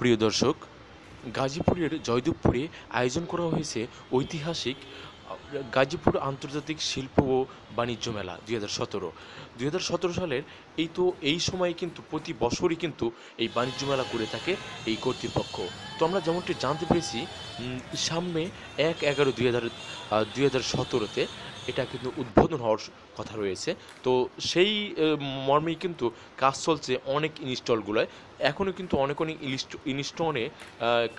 প্রিয় দর্শক গাজীপুরের জয়দেবপুরে আয়োজন করা হয়েছে ঐতিহাসিক গাজীপুর আন্তর্জাতিক শিল্প ও বাণিজ্য মেলা দুই হাজার সতেরো দুই হাজার সতেরো সালের এই তো এই সময়ে কিন্তু প্রতি বছরই কিন্তু এই বাণিজ্য মেলা করে থাকে এই কর্তৃপক্ষ তো আমরা যেমনটি জানতে পেরেছি সামনে এক এগারো দুই হাজার দুই হাজার সতেরোতে এটা কিন্তু উদ্বোধন হওয়ার কথা রয়েছে তো সেই মর্মেই কিন্তু কাজ চলছে অনেক ইনস্টলগুলোয় এখনও কিন্তু অনেক অনেক ইনস্টনে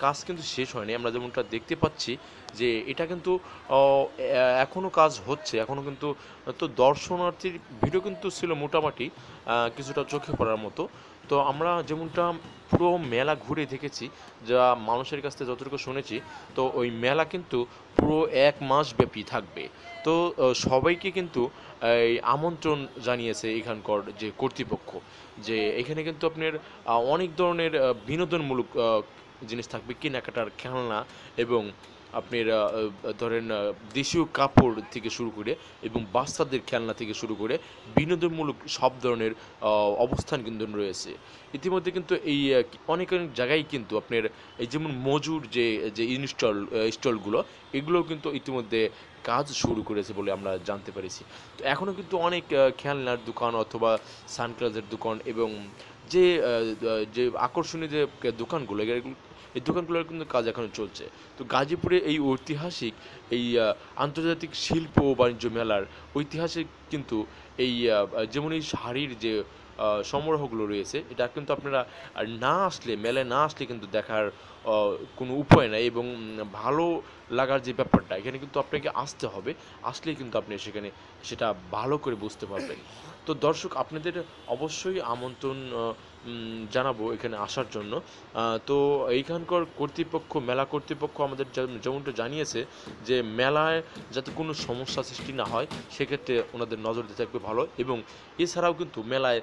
কাজ কিন্তু শেষ হয়নি আমরা যেমনটা দেখতে পাচ্ছি যে এটা কিন্তু এখনও কাজ হচ্ছে এখনও কিন্তু তো দর্শনার্থীর ভিডিও কিন্তু ছিল মোটামুটি কিছুটা চোখে পড়ার মতো তো আমরা যেমনটা পুরো মেলা ঘুরে দেখেছি যা মানুষের কাছ থেকে যতটুকু শুনেছি তো ওই মেলা কিন্তু পুরো এক মাস ব্যাপী থাকবে তো সবাইকে কিন্তু এই আমন্ত্রণ জানিয়েছে এখানকার যে কর্তৃপক্ষ যে এখানে কিন্তু আপনার অনেক ধরনের বিনোদনমূলক জিনিস থাকবে কেনাকাটার খেলনা এবং আপনার ধরেন দেশীয় কাপড় থেকে শুরু করে এবং বাচ্চাদের খেলনা থেকে শুরু করে বিনোদনমূলক সব ধরনের অবস্থান কিন্তু রয়েছে ইতিমধ্যে কিন্তু এই অনেক অনেক জায়গায় কিন্তু আপনার এই যেমন মজুর যে যে ইনস্টল স্টলগুলো এগুলোও কিন্তু ইতিমধ্যে কাজ শুরু করেছে বলে আমরা জানতে পেরেছি তো এখনও কিন্তু অনেক খেলনার দোকান অথবা সানগ্লাসের দোকান এবং যে যে আকর্ষণীয় যে দোকানগুলো এই দোকানগুলোর কিন্তু কাজ এখনও চলছে তো গাজীপুরে এই ঐতিহাসিক এই আন্তর্জাতিক শিল্প ও বাণিজ্য মেলার ঐতিহাসিক কিন্তু এই যেমন এই শাড়ির যে সমারোহগুলো রয়েছে এটা কিন্তু আপনারা না আসলে মেলায় না আসলে কিন্তু দেখার কোনো উপায় নাই এবং ভালো লাগার যে ব্যাপারটা এখানে কিন্তু আপনাকে আসতে হবে আসলেই কিন্তু আপনি সেখানে সেটা ভালো করে বুঝতে পারবেন তো দর্শক আপনাদের অবশ্যই আমন্ত্রণ জানাবো এখানে আসার জন্য তো এইখানকার কর্তৃপক্ষ মেলা কর্তৃপক্ষ আমাদের যেমনটা জানিয়েছে যে মেলায় যাতে কোনো সমস্যা সৃষ্টি না হয় সেক্ষেত্রে ওনাদের নজর দিতে থাকবে ভালো এবং এছাড়াও কিন্তু মেলায়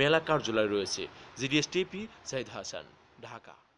মেলা কার্যালয় রয়েছে জিডিএস টিপি সাইদ হাসান ঢাকা